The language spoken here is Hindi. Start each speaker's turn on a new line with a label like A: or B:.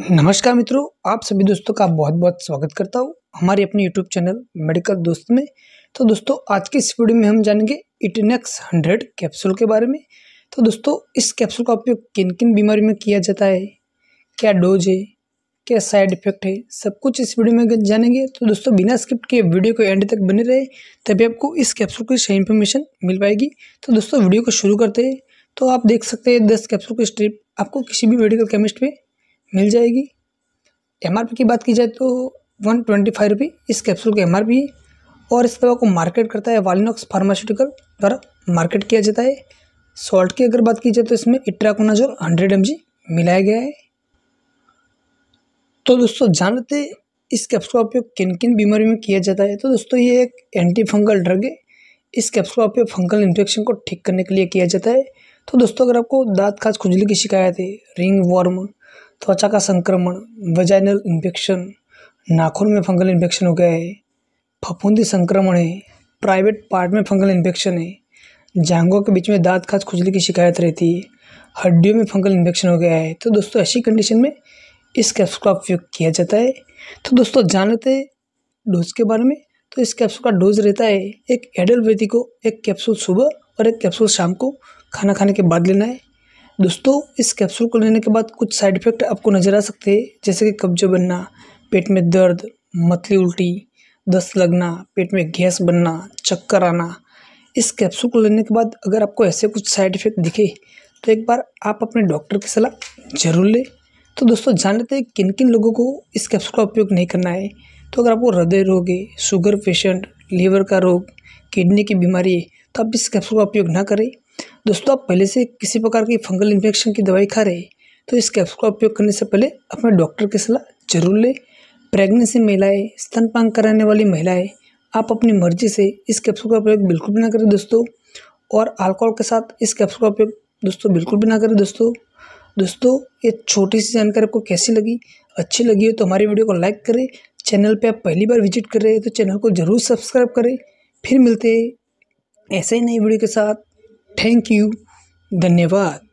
A: नमस्कार मित्रों आप सभी दोस्तों का बहुत बहुत स्वागत करता हूँ हमारे अपने यूट्यूब चैनल मेडिकल दोस्त में तो दोस्तों आज की इस वीडियो में हम जानेंगे इटनेक्स हंड्रेड कैप्सूल के बारे में तो दोस्तों इस कैप्सूल का उपयोग किन किन बीमारी में किया जाता है क्या डोज है क्या साइड इफेक्ट है सब कुछ इस वीडियो में जानेंगे तो दोस्तों बिना स्क्रिप्ट के वीडियो को एंड तक बने रहे तभी आपको इस कैप्सूल की सही इन्फॉर्मेशन मिल पाएगी तो दोस्तों वीडियो को शुरू करते हैं तो आप देख सकते हैं दस कैप्सूल की स्ट्रिप आपको किसी भी मेडिकल केमिस्ट में मिल जाएगी एम की बात की जाए तो वन ट्वेंटी फाइव रुपी इस कैप्सूल का एम है और इस दवा को मार्केट करता है वालिनॉक्स फार्मास्यूटिकल द्वारा मार्केट किया जाता है सॉल्ट की अगर बात की जाए तो इसमें इट्राकोनाजोल हंड्रेड एम मिलाया गया है तो दोस्तों जान लेते इस कैप्सूल का उपयोग किन किन बीमारी में किया जाता है तो दोस्तों ये एक एंटी फंगल ड्रग है इस कैप्सूल का उपयोग फंगल इन्फेक्शन को ठीक करने के लिए किया जाता है तो दोस्तों अगर आपको दाँत खास खुजली की शिकायत है रिंग वार्म त्वचा का संक्रमण वेजाइनल इन्फेक्शन नाखून में फंगल इन्फेक्शन हो गया है फफूंदी संक्रमण है प्राइवेट पार्ट में फंगल इन्फेक्शन है जांघों के बीच में दांत खाज खुजली की शिकायत रहती है हड्डियों में फंगल इन्फेक्शन हो गया है तो दोस्तों ऐसी कंडीशन में इस कैप्सूल का उपयोग किया जाता है तो दोस्तों जान लेते हैं डोज के बारे में तो इस कैप्सूल का डोज रहता है एक एडल व्यक्ति को एक कैप्सूल सुबह और एक कैप्सूल शाम को खाना खाने के बाद लेना है दोस्तों इस कैप्सूल को लेने के बाद कुछ साइड इफेक्ट आपको नज़र आ सकते हैं जैसे कि कब्जे बनना पेट में दर्द मतली उल्टी दस्त लगना पेट में गैस बनना चक्कर आना इस कैप्सूल को लेने के बाद अगर आपको ऐसे कुछ साइड इफेक्ट दिखे तो एक बार आप अपने डॉक्टर की सलाह जरूर लें तो दोस्तों जान लेते हैं किन किन लोगों को इस कैप्सूल का उपयोग नहीं करना है तो अगर आपको हृदय रोग है शुगर पेशेंट लीवर का रोग किडनी की बीमारी है तो आप इस कैप्सूल का उपयोग ना करें दोस्तों आप पहले से किसी प्रकार की फंगल इन्फेक्शन की दवाई खा रहे हैं तो इस कैप्सूल का उपयोग करने से पहले अपने डॉक्टर की सलाह जरूर लें प्रेगनेंसी महिलाएं स्तनपान कराने वाली महिलाएं आप अपनी मर्जी से इस कैप्सूल का उपयोग बिल्कुल भी ना करें दोस्तों और अल्कोहल के साथ इस कैप्सूल का उपयोग दोस्तों बिल्कुल भी ना करें दोस्तों दोस्तों ये छोटी सी जानकारी आपको कैसी लगी अच्छी लगी हो तो हमारी वीडियो को लाइक करें चैनल पे आप पहली बार विजिट कर रहे हैं तो चैनल को ज़रूर सब्सक्राइब करें फिर मिलते हैं ऐसे ही नई वीडियो के साथ थैंक यू धन्यवाद